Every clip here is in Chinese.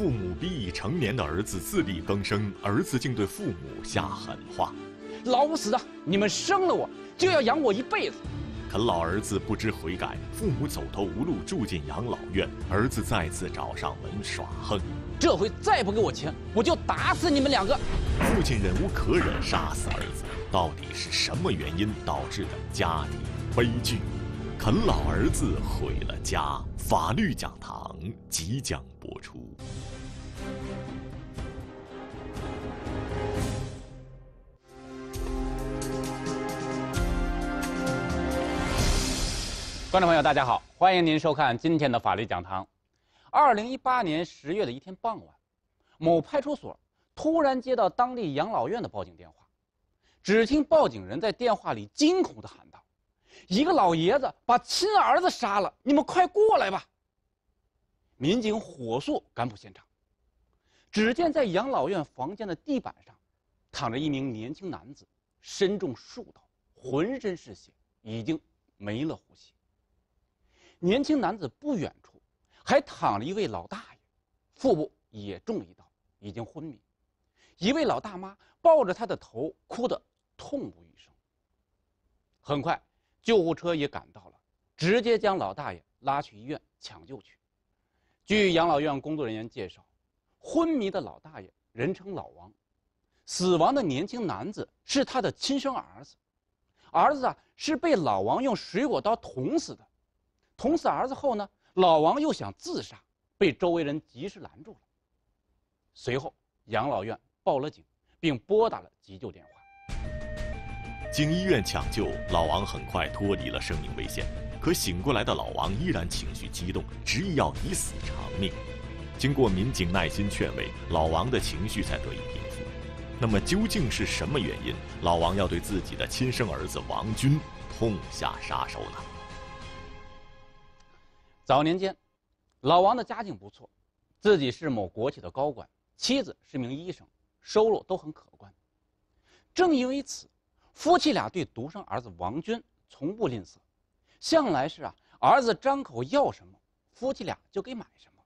父母逼已成年的儿子自力更生，儿子竟对父母下狠话：“老不死的，你们生了我，就要养我一辈子。”啃老儿子不知悔改，父母走投无路，住进养老院，儿子再次找上门耍横：“这回再不给我钱，我就打死你们两个！”父亲忍无可忍，杀死儿子。到底是什么原因导致的家庭悲剧？啃老儿子毁了家。法律讲堂即将播出。观众朋友，大家好，欢迎您收看今天的法律讲堂。二零一八年十月的一天傍晚，某派出所突然接到当地养老院的报警电话。只听报警人在电话里惊恐地喊道：“一个老爷子把亲儿子杀了，你们快过来吧！”民警火速赶赴现场。只见在养老院房间的地板上，躺着一名年轻男子，身中数刀，浑身是血，已经没了呼吸。年轻男子不远处，还躺了一位老大爷，腹部也中一刀，已经昏迷。一位老大妈抱着他的头，哭得痛不欲生。很快，救护车也赶到了，直接将老大爷拉去医院抢救去。据养老院工作人员介绍，昏迷的老大爷人称老王，死亡的年轻男子是他的亲生儿子，儿子啊是被老王用水果刀捅死的。捅死儿子后呢，老王又想自杀，被周围人及时拦住了。随后，养老院报了警，并拨打了急救电话。经医院抢救，老王很快脱离了生命危险。可醒过来的老王依然情绪激动，执意要以死偿命。经过民警耐心劝慰，老王的情绪才得以平复。那么，究竟是什么原因，老王要对自己的亲生儿子王军痛下杀手呢？早年间，老王的家境不错，自己是某国企的高管，妻子是名医生，收入都很可观。正因为此，夫妻俩对独生儿子王军从不吝啬，向来是啊，儿子张口要什么，夫妻俩就给买什么。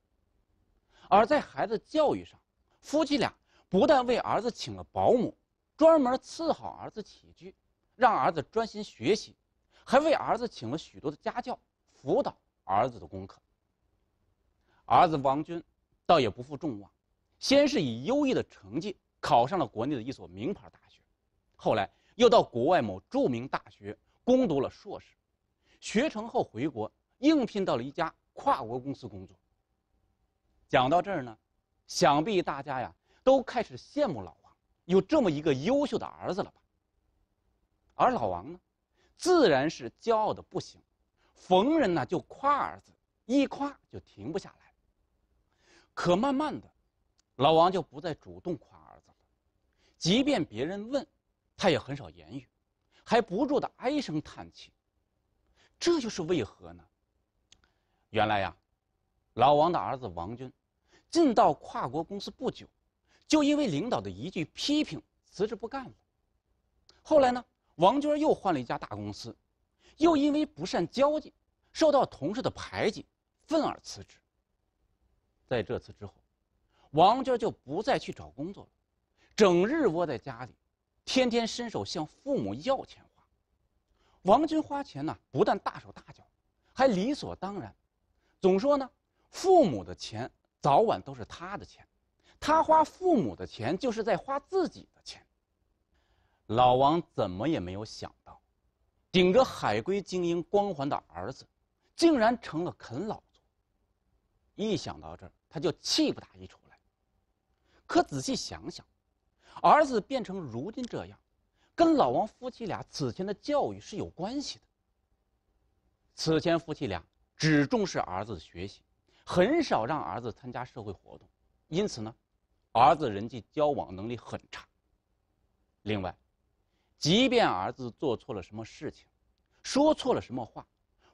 而在孩子教育上，夫妻俩不但为儿子请了保姆，专门伺候儿子起居，让儿子专心学习，还为儿子请了许多的家教辅导。儿子的功课，儿子王军，倒也不负众望，先是以优异的成绩考上了国内的一所名牌大学，后来又到国外某著名大学攻读了硕士，学成后回国应聘到了一家跨国公司工作。讲到这儿呢，想必大家呀都开始羡慕老王有这么一个优秀的儿子了吧？而老王呢，自然是骄傲的不行。逢人呢就夸儿子，一夸就停不下来。可慢慢的，老王就不再主动夸儿子了，即便别人问，他也很少言语，还不住的唉声叹气。这就是为何呢？原来呀，老王的儿子王军，进到跨国公司不久，就因为领导的一句批评辞职不干了。后来呢，王军又换了一家大公司。又因为不善交际，受到同事的排挤，愤而辞职。在这次之后，王娟就不再去找工作了，整日窝在家里，天天伸手向父母要钱花。王军花钱呢，不但大手大脚，还理所当然，总说呢，父母的钱早晚都是他的钱，他花父母的钱就是在花自己的钱。老王怎么也没有想。顶着海归精英光环的儿子，竟然成了啃老族。一想到这儿，他就气不打一处来。可仔细想想，儿子变成如今这样，跟老王夫妻俩此前的教育是有关系的。此前夫妻俩只重视儿子学习，很少让儿子参加社会活动，因此呢，儿子人际交往能力很差。另外。即便儿子做错了什么事情，说错了什么话，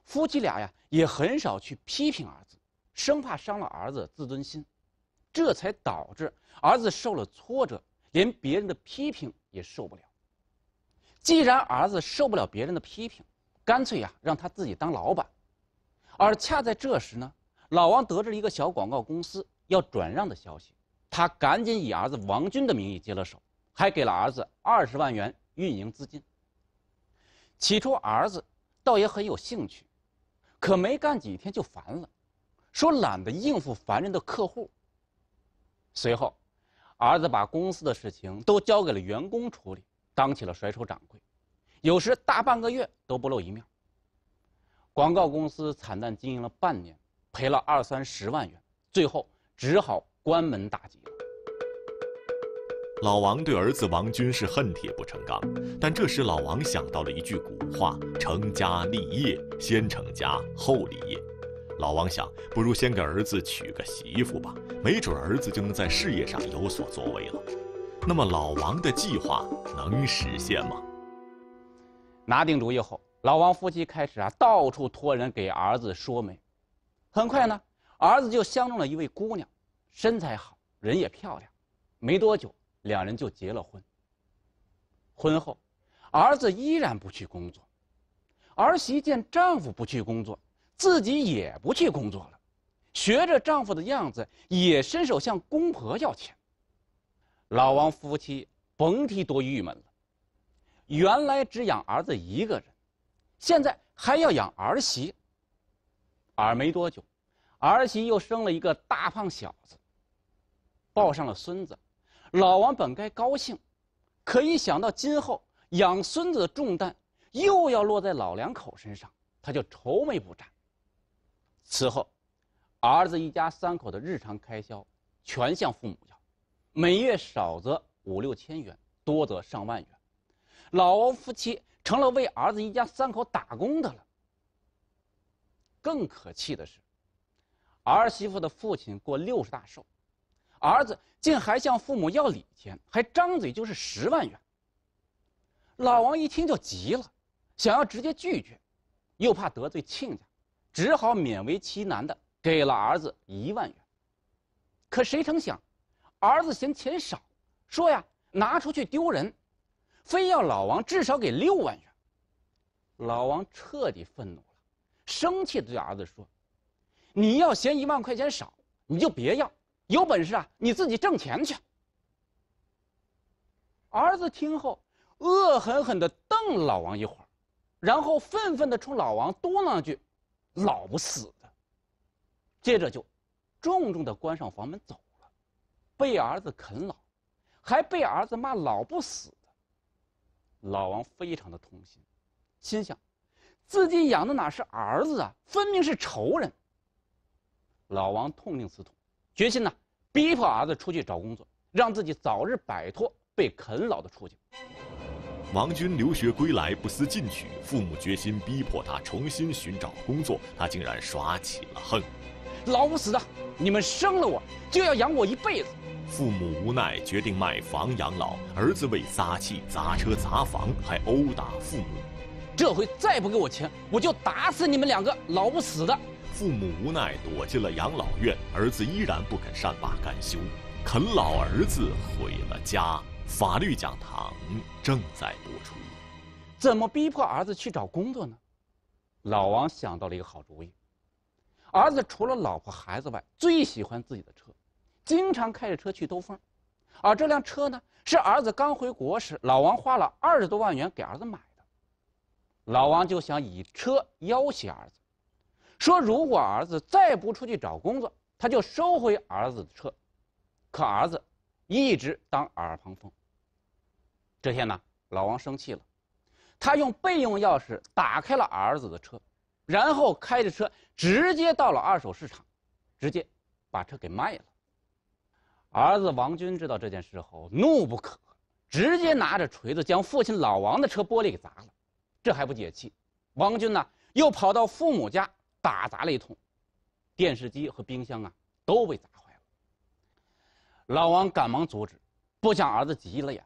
夫妻俩呀也很少去批评儿子，生怕伤了儿子自尊心，这才导致儿子受了挫折，连别人的批评也受不了。既然儿子受不了别人的批评，干脆呀让他自己当老板。而恰在这时呢，老王得知一个小广告公司要转让的消息，他赶紧以儿子王军的名义接了手，还给了儿子二十万元。运营资金。起初儿子倒也很有兴趣，可没干几天就烦了，说懒得应付烦人的客户。随后，儿子把公司的事情都交给了员工处理，当起了甩手掌柜，有时大半个月都不露一面。广告公司惨淡经营了半年，赔了二三十万元，最后只好关门大吉。老王对儿子王军是恨铁不成钢，但这时老王想到了一句古话：“成家立业，先成家后立业。”老王想，不如先给儿子娶个媳妇吧，没准儿子就能在事业上有所作为。了，那么老王的计划能实现吗？拿定主意后，老王夫妻开始啊到处托人给儿子说媒。很快呢，儿子就相中了一位姑娘，身材好，人也漂亮。没多久。两人就结了婚。婚后，儿子依然不去工作，儿媳见丈夫不去工作，自己也不去工作了，学着丈夫的样子，也伸手向公婆要钱。老王夫妻甭提多郁闷了。原来只养儿子一个人，现在还要养儿媳。而没多久，儿媳又生了一个大胖小子，抱上了孙子。老王本该高兴，可一想到今后养孙子的重担又要落在老两口身上，他就愁眉不展。此后，儿子一家三口的日常开销全向父母要，每月少则五六千元，多则上万元。老王夫妻成了为儿子一家三口打工的了。更可气的是，儿媳妇的父亲过六十大寿。儿子竟还向父母要礼钱，还张嘴就是十万元。老王一听就急了，想要直接拒绝，又怕得罪亲家，只好勉为其难的给了儿子一万元。可谁成想，儿子嫌钱少，说呀拿出去丢人，非要老王至少给六万元。老王彻底愤怒了，生气的对儿子说：“你要嫌一万块钱少，你就别要。”有本事啊，你自己挣钱去！儿子听后，恶狠狠地瞪老王一会儿，然后愤愤地冲老王嘟囔句：“老不死的。”接着就重重地关上房门走了。被儿子啃老，还被儿子骂老不死的，老王非常的痛心，心想：自己养的哪是儿子啊，分明是仇人。老王痛定思痛，决心呢。逼迫儿子出去找工作，让自己早日摆脱被啃老的处境。王军留学归来不思进取，父母决心逼迫他重新寻找工作，他竟然耍起了横。老不死的，你们生了我，就要养我一辈子。父母无奈决定卖房养老，儿子为撒气砸车砸房，还殴打父母。这回再不给我钱，我就打死你们两个老不死的！父母无奈躲进了养老院，儿子依然不肯善罢甘休，啃老儿子毁了家。法律讲堂正在播出。怎么逼迫儿子去找工作呢？老王想到了一个好主意。儿子除了老婆孩子外，最喜欢自己的车，经常开着车去兜风。而这辆车呢，是儿子刚回国时，老王花了二十多万元给儿子买的。老王就想以车要挟儿子。说如果儿子再不出去找工作，他就收回儿子的车。可儿子一直当耳旁风。这天呢，老王生气了，他用备用钥匙打开了儿子的车，然后开着车直接到了二手市场，直接把车给卖了。儿子王军知道这件事后怒不可，遏，直接拿着锤子将父亲老王的车玻璃给砸了。这还不解气，王军呢又跑到父母家。打砸了一通，电视机和冰箱啊都被砸坏了。老王赶忙阻止，不想儿子急了眼，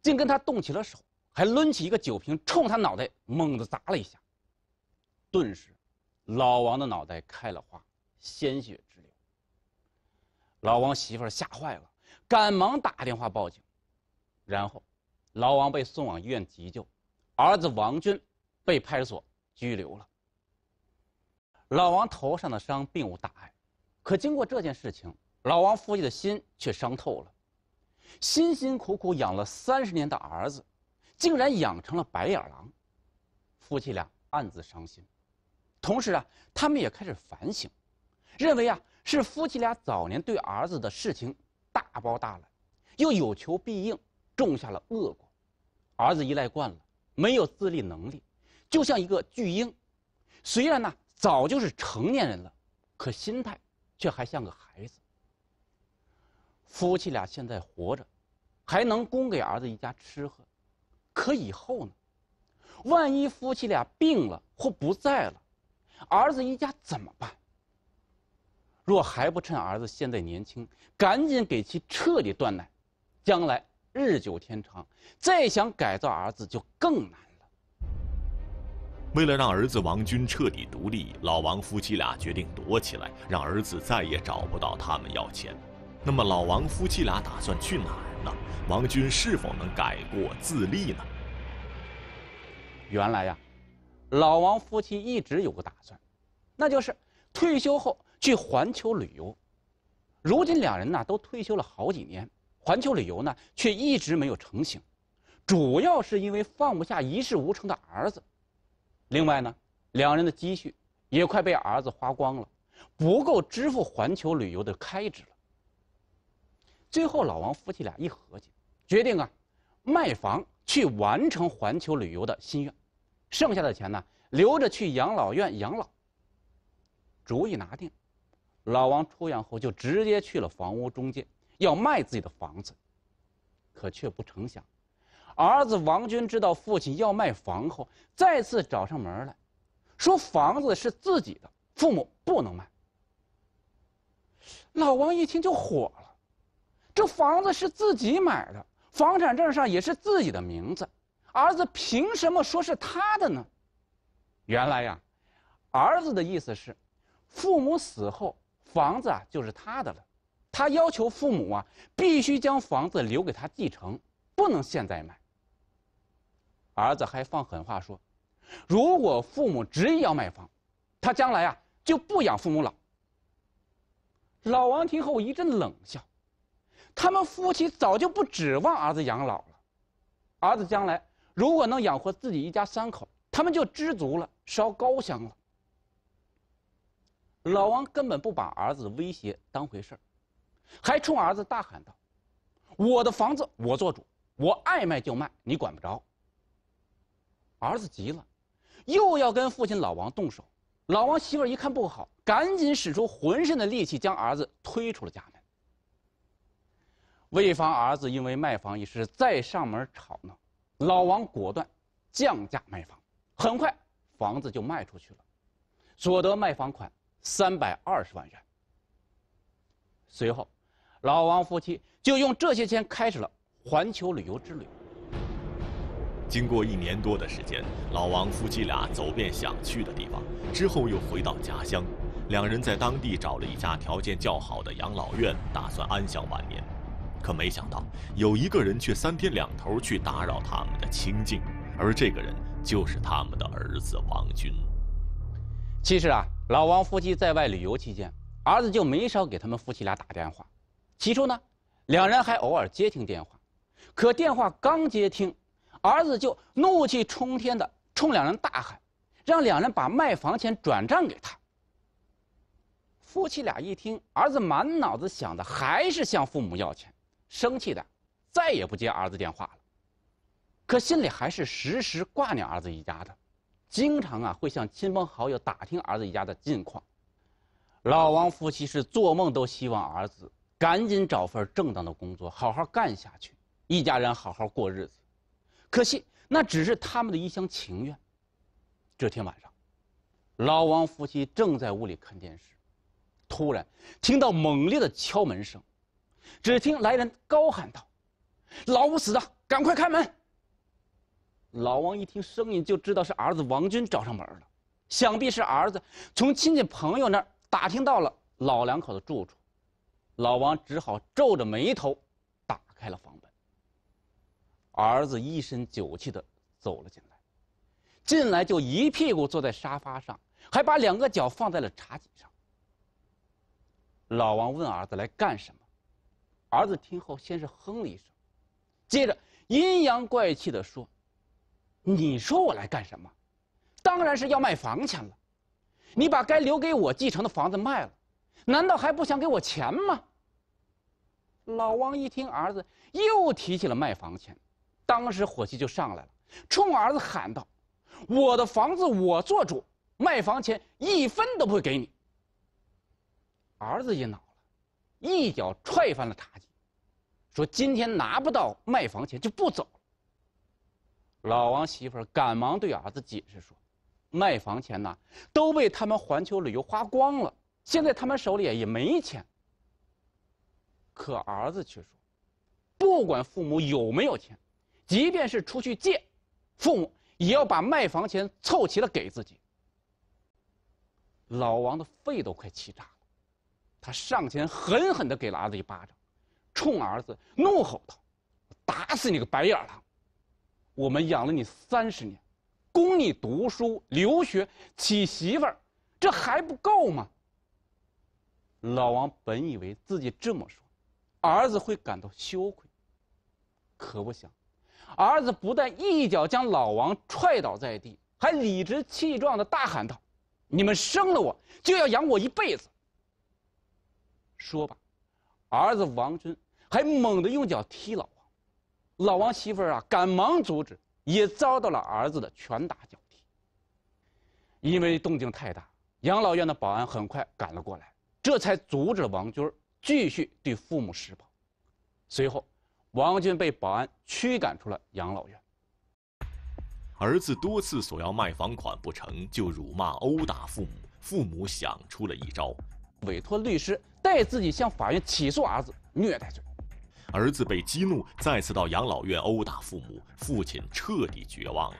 竟跟他动起了手，还抡起一个酒瓶冲他脑袋猛地砸了一下。顿时，老王的脑袋开了花，鲜血直流。老王媳妇吓坏了，赶忙打电话报警，然后，老王被送往医院急救，儿子王军被派出所拘留了。老王头上的伤并无大碍，可经过这件事情，老王夫妻的心却伤透了。辛辛苦苦养了三十年的儿子，竟然养成了白眼狼，夫妻俩暗自伤心。同时啊，他们也开始反省，认为啊是夫妻俩早年对儿子的事情大包大揽，又有求必应，种下了恶果。儿子依赖惯了，没有自立能力，就像一个巨婴。虽然呢。早就是成年人了，可心态却还像个孩子。夫妻俩现在活着，还能供给儿子一家吃喝，可以后呢？万一夫妻俩病了或不在了，儿子一家怎么办？若还不趁儿子现在年轻，赶紧给其彻底断奶，将来日久天长，再想改造儿子就更难。为了让儿子王军彻底独立，老王夫妻俩决定躲起来，让儿子再也找不到他们要钱。那么，老王夫妻俩打算去哪儿呢？王军是否能改过自立呢？原来呀，老王夫妻一直有个打算，那就是退休后去环球旅游。如今两人呢都退休了好几年，环球旅游呢却一直没有成型，主要是因为放不下一事无成的儿子。另外呢，两人的积蓄也快被儿子花光了，不够支付环球旅游的开支了。最后，老王夫妻俩一合计，决定啊，卖房去完成环球旅游的心愿，剩下的钱呢，留着去养老院养老。主意拿定，老王出院后就直接去了房屋中介，要卖自己的房子，可却不成想。儿子王军知道父亲要卖房后，再次找上门来，说房子是自己的，父母不能卖。老王一听就火了，这房子是自己买的，房产证上也是自己的名字，儿子凭什么说是他的呢？原来呀，儿子的意思是，父母死后房子啊就是他的了，他要求父母啊必须将房子留给他继承，不能现在买。儿子还放狠话说：“如果父母执意要卖房，他将来啊就不养父母老。”老王听后一阵冷笑：“他们夫妻早就不指望儿子养老了，儿子将来如果能养活自己一家三口，他们就知足了，烧高香了。”老王根本不把儿子威胁当回事儿，还冲儿子大喊道：“我的房子我做主，我爱卖就卖，你管不着。”儿子急了，又要跟父亲老王动手。老王媳妇一看不好，赶紧使出浑身的力气将儿子推出了家门。为防儿子因为卖房一事再上门吵闹，老王果断降价卖房。很快，房子就卖出去了，所得卖房款三百二十万元。随后，老王夫妻就用这些钱开始了环球旅游之旅。经过一年多的时间，老王夫妻俩走遍想去的地方，之后又回到家乡，两人在当地找了一家条件较好的养老院，打算安享晚年。可没想到，有一个人却三天两头去打扰他们的清静，而这个人就是他们的儿子王军。其实啊，老王夫妻在外旅游期间，儿子就没少给他们夫妻俩打电话，起初呢，两人还偶尔接听电话，可电话刚接听。儿子就怒气冲天的冲两人大喊，让两人把卖房钱转账给他。夫妻俩一听，儿子满脑子想的还是向父母要钱，生气的再也不接儿子电话了，可心里还是时时挂念儿子一家的，经常啊会向亲朋好友打听儿子一家的近况。老王夫妻是做梦都希望儿子赶紧找份正当的工作，好好干下去，一家人好好过日子。可惜，那只是他们的一厢情愿。这天晚上，老王夫妻正在屋里看电视，突然听到猛烈的敲门声，只听来人高喊道：“老不死的，赶快开门！”老王一听声音就知道是儿子王军找上门了，想必是儿子从亲戚朋友那儿打听到了老两口的住处，老王只好皱着眉头打开了房门。儿子一身酒气的走了进来，进来就一屁股坐在沙发上，还把两个脚放在了茶几上。老王问儿子来干什么，儿子听后先是哼了一声，接着阴阳怪气的说：“你说我来干什么？当然是要卖房钱了。你把该留给我继承的房子卖了，难道还不想给我钱吗？”老王一听儿子又提起了卖房钱。当时火气就上来了，冲儿子喊道：“我的房子我做主，卖房钱一分都不会给你。”儿子也恼了，一脚踹翻了茶几，说：“今天拿不到卖房钱就不走。”老王媳妇儿赶忙对儿子解释说：“卖房钱呐都被他们环球旅游花光了，现在他们手里也没钱。”可儿子却说：“不管父母有没有钱。”即便是出去借，父母也要把卖房钱凑齐了给自己。老王的肺都快气炸了，他上前狠狠地给了儿子一巴掌，冲儿子怒吼道：“打死你个白眼狼！我们养了你三十年，供你读书、留学、娶媳妇儿，这还不够吗？”老王本以为自己这么说，儿子会感到羞愧，可不想。儿子不但一脚将老王踹倒在地，还理直气壮的大喊道：“你们生了我，就要养我一辈子。”说吧，儿子王军还猛地用脚踢老王。老王媳妇儿啊，赶忙阻止，也遭到了儿子的拳打脚踢。因为动静太大，养老院的保安很快赶了过来，这才阻止王军继续对父母施暴。随后，王军被保安驱赶出了养老院。儿子多次索要卖房款不成就辱骂殴打父母，父母想出了一招，委托律师代自己向法院起诉儿子虐待罪。儿子被激怒，再次到养老院殴打父母，父亲彻底绝望了。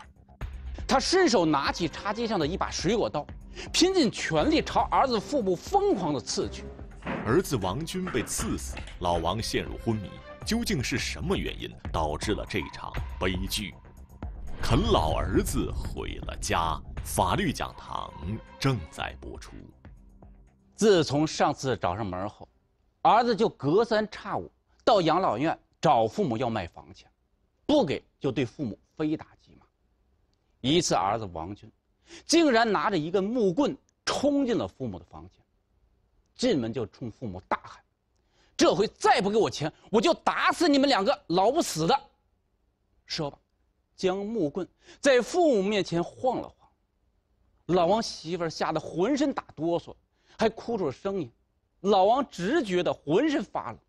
他伸手拿起茶几上的一把水果刀，拼尽全力朝儿子腹部疯狂的刺去。儿子王军被刺死，老王陷入昏迷。究竟是什么原因导致了这场悲剧？啃老儿子毁了家。法律讲堂正在播出。自从上次找上门后，儿子就隔三差五到养老院找父母要卖房钱，不给就对父母非打即骂。一次，儿子王军竟然拿着一根木棍冲进了父母的房间，进门就冲父母大喊。这回再不给我钱，我就打死你们两个老不死的！说吧，将木棍在父母面前晃了晃，老王媳妇吓得浑身打哆嗦，还哭出了声音。老王直觉得浑身发冷，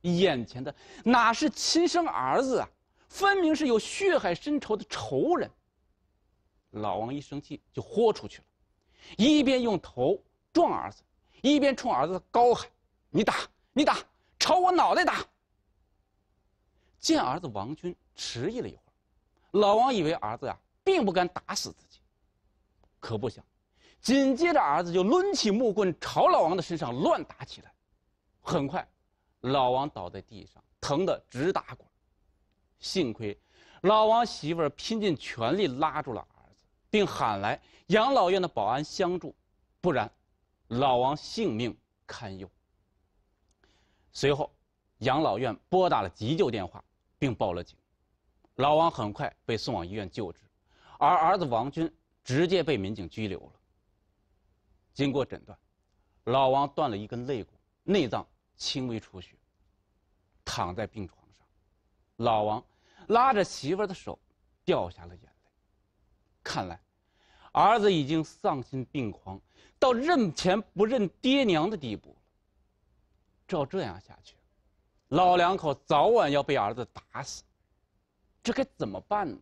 眼前的哪是亲生儿子啊，分明是有血海深仇的仇人。老王一生气就豁出去了，一边用头撞儿子，一边冲儿子高喊：“你打！”你打，朝我脑袋打！见儿子王军迟疑了一会儿，老王以为儿子呀并不敢打死自己，可不想，紧接着儿子就抡起木棍朝老王的身上乱打起来。很快，老王倒在地上，疼得直打滚。幸亏，老王媳妇儿拼尽全力拉住了儿子，并喊来养老院的保安相助，不然，老王性命堪忧。随后，养老院拨打了急救电话，并报了警。老王很快被送往医院救治，而儿子王军直接被民警拘留了。经过诊断，老王断了一根肋骨，内脏轻微出血，躺在病床上，老王拉着媳妇的手，掉下了眼泪。看来，儿子已经丧心病狂到认钱不认爹娘的地步。照这样下去，老两口早晚要被儿子打死，这该怎么办呢？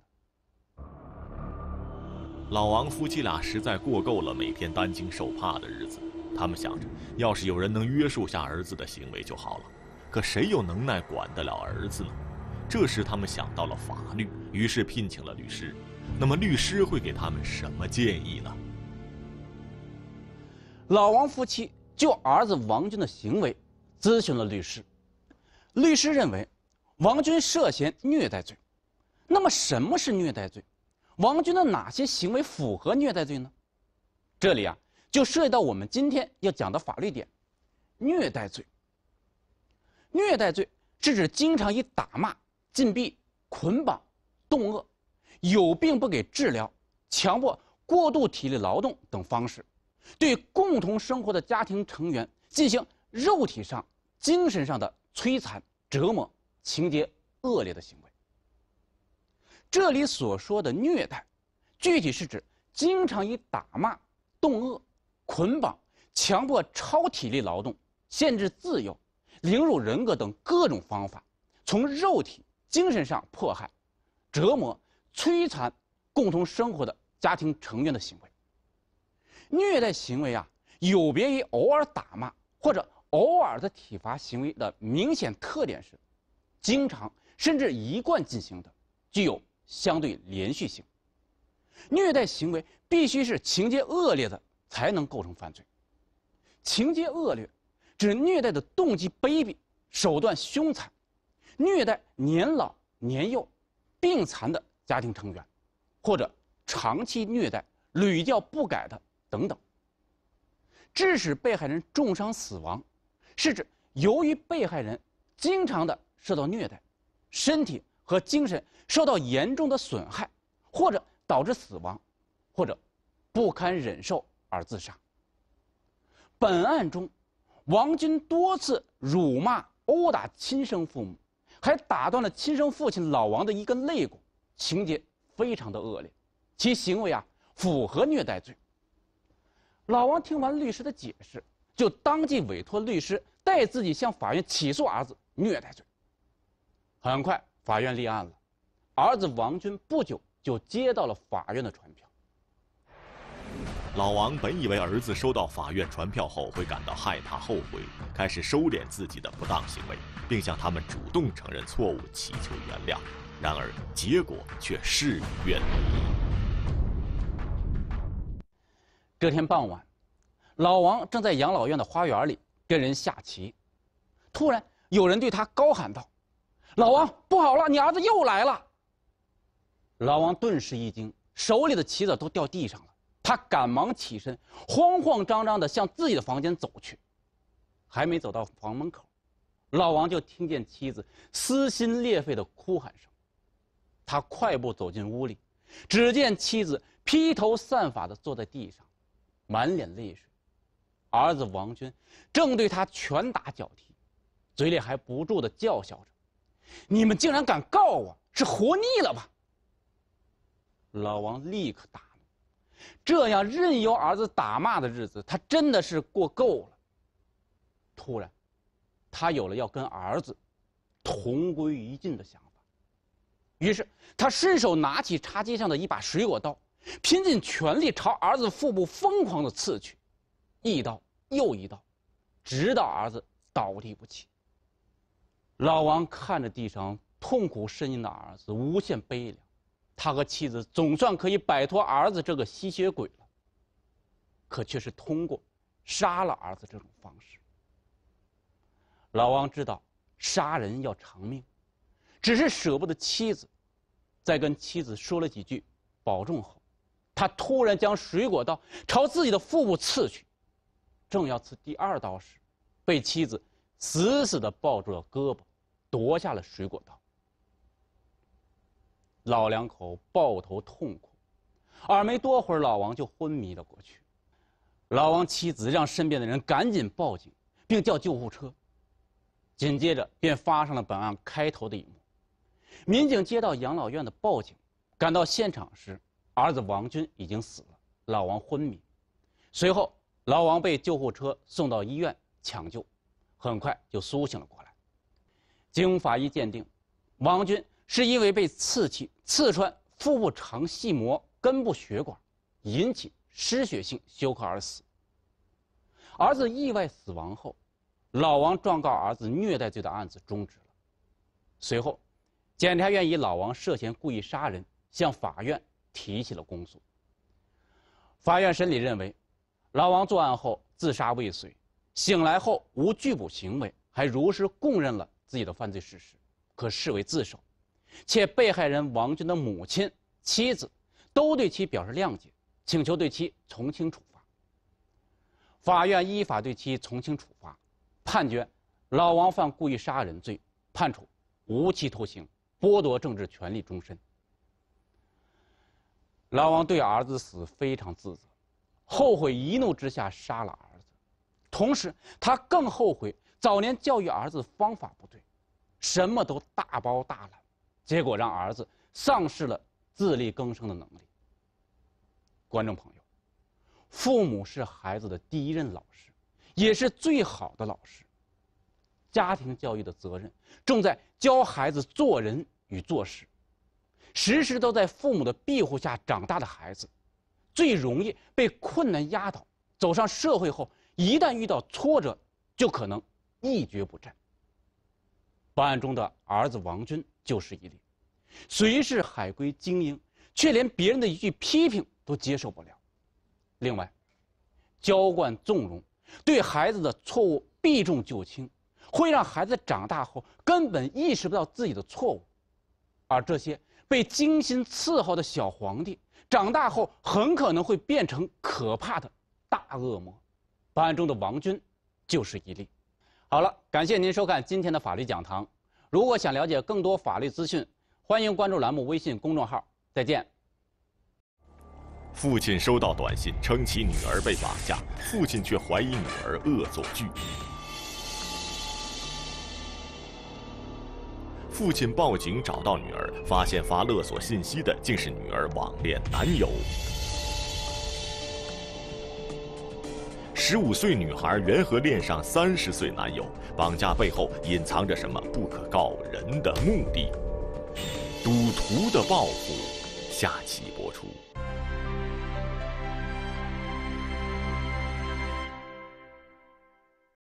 老王夫妻俩实在过够了每天担惊受怕的日子，他们想着，要是有人能约束下儿子的行为就好了。可谁有能耐管得了儿子呢？这时，他们想到了法律，于是聘请了律师。那么，律师会给他们什么建议呢？老王夫妻就儿子王军的行为。咨询了律师，律师认为王军涉嫌虐待罪。那么什么是虐待罪？王军的哪些行为符合虐待罪呢？这里啊，就涉及到我们今天要讲的法律点：虐待罪。虐待罪是指经常以打骂、禁闭、捆绑、冻饿、有病不给治疗、强迫过度体力劳动等方式，对共同生活的家庭成员进行肉体上。精神上的摧残、折磨、情节恶劣的行为。这里所说的虐待，具体是指经常以打骂、动恶、捆绑、强迫超体力劳动、限制自由、凌辱人格等各种方法，从肉体、精神上迫害、折磨、摧残共同生活的家庭成员的行为。虐待行为啊，有别于偶尔打骂或者。偶尔的体罚行为的明显特点是，经常甚至一贯进行的，具有相对连续性。虐待行为必须是情节恶劣的才能构成犯罪。情节恶劣，指虐待的动机卑鄙、手段凶残，虐待年老年幼、病残的家庭成员，或者长期虐待、屡教不改的等等，致使被害人重伤死亡。是指由于被害人经常的受到虐待，身体和精神受到严重的损害，或者导致死亡，或者不堪忍受而自杀。本案中，王军多次辱骂、殴打亲生父母，还打断了亲生父亲老王的一根肋骨，情节非常的恶劣，其行为啊符合虐待罪。老王听完律师的解释。就当即委托律师代自己向法院起诉儿子虐待罪。很快，法院立案了，儿子王军不久就接到了法院的传票。老王本以为儿子收到法院传票后会感到害怕、后悔，开始收敛自己的不当行为，并向他们主动承认错误、祈求原谅，然而结果却事与愿违。这天傍晚。老王正在养老院的花园里跟人下棋，突然有人对他高喊道：“老王，不好了，你儿子又来了！”老王顿时一惊，手里的棋子都掉地上了。他赶忙起身，慌慌张张地向自己的房间走去。还没走到房门口，老王就听见妻子撕心裂肺的哭喊声。他快步走进屋里，只见妻子披头散发地坐在地上，满脸泪水。儿子王军正对他拳打脚踢，嘴里还不住的叫嚣着：“你们竟然敢告我，是活腻了吧？”老王立刻大怒，这样任由儿子打骂的日子，他真的是过够了。突然，他有了要跟儿子同归于尽的想法，于是他伸手拿起茶几上的一把水果刀，拼尽全力朝儿子腹部疯狂的刺去。一刀又一刀，直到儿子倒地不起。老王看着地上痛苦呻吟的儿子，无限悲凉。他和妻子总算可以摆脱儿子这个吸血鬼了，可却是通过杀了儿子这种方式。老王知道杀人要偿命，只是舍不得妻子，在跟妻子说了几句保重后，他突然将水果刀朝自己的腹部刺去。正要刺第二刀时，被妻子死死的抱住了胳膊，夺下了水果刀。老两口抱头痛哭，而没多会儿，老王就昏迷了过去。老王妻子让身边的人赶紧报警，并叫救护车。紧接着便发生了本案开头的一幕。民警接到养老院的报警，赶到现场时，儿子王军已经死了，老王昏迷。随后。老王被救护车送到医院抢救，很快就苏醒了过来。经法医鉴定，王军是因为被刺器刺穿腹部肠系膜根部血管，引起失血性休克而死。儿子意外死亡后，老王状告儿子虐待罪的案子终止了。随后，检察院以老王涉嫌故意杀人向法院提起了公诉。法院审理认为。老王作案后自杀未遂，醒来后无拒捕行为，还如实供认了自己的犯罪事实，可视为自首，且被害人王军的母亲、妻子都对其表示谅解，请求对其从轻处罚。法院依法对其从轻处罚，判决老王犯故意杀人罪，判处无期徒刑，剥夺政治权利终身。老王对儿子死非常自责。后悔一怒之下杀了儿子，同时他更后悔早年教育儿子方法不对，什么都大包大揽，结果让儿子丧失了自力更生的能力。观众朋友，父母是孩子的第一任老师，也是最好的老师。家庭教育的责任重在教孩子做人与做事，时时都在父母的庇护下长大的孩子。最容易被困难压倒，走上社会后，一旦遇到挫折，就可能一蹶不振。本案中的儿子王军就是一例，虽是海归精英，却连别人的一句批评都接受不了。另外，娇惯纵容，对孩子的错误避重就轻，会让孩子长大后根本意识不到自己的错误。而这些被精心伺候的小皇帝。长大后很可能会变成可怕的大恶魔，本案中的王军就是一例。好了，感谢您收看今天的法律讲堂。如果想了解更多法律资讯，欢迎关注栏目微信公众号。再见。父亲收到短信称其女儿被绑架，父亲却怀疑女儿恶作剧。父亲报警找到女儿，发现发勒索信息的竟是女儿网恋男友。十五岁女孩缘何恋上三十岁男友？绑架背后隐藏着什么不可告人的目的？赌徒的报复，下期播出。